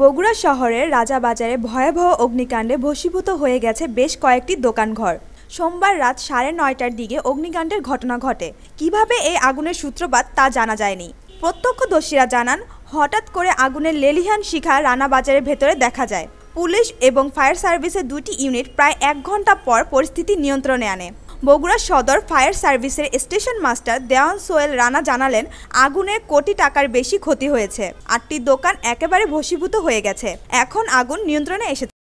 বগুড়া শহরের রাজাবাজারে ভয়াবহ অগ্নিকাণ্ডে ভসীভূত হয়ে গেছে বেশ কয়েকটি দোকানঘর সোমবার রাত সাড়ে নয়টার দিকে অগ্নিকাণ্ডের ঘটনা ঘটে কিভাবে এই আগুনের সূত্রপাত তা জানা যায়নি প্রত্যক্ষদর্শীরা জানান হঠাৎ করে আগুনের লেলিহান শিখা রানাবাজারের ভেতরে দেখা যায় পুলিশ এবং ফায়ার সার্ভিসের দুটি ইউনিট প্রায় এক ঘন্টা পর পরিস্থিতি নিয়ন্ত্রণে আনে বগুড়া সদর ফায়ার সার্ভিসের স্টেশন মাস্টার দেওয়ান সোয়েল রানা জানালেন আগুনে কোটি টাকার বেশি ক্ষতি হয়েছে আটটি দোকান একেবারে ভসীভূত হয়ে গেছে এখন আগুন নিয়ন্ত্রণে এসেছে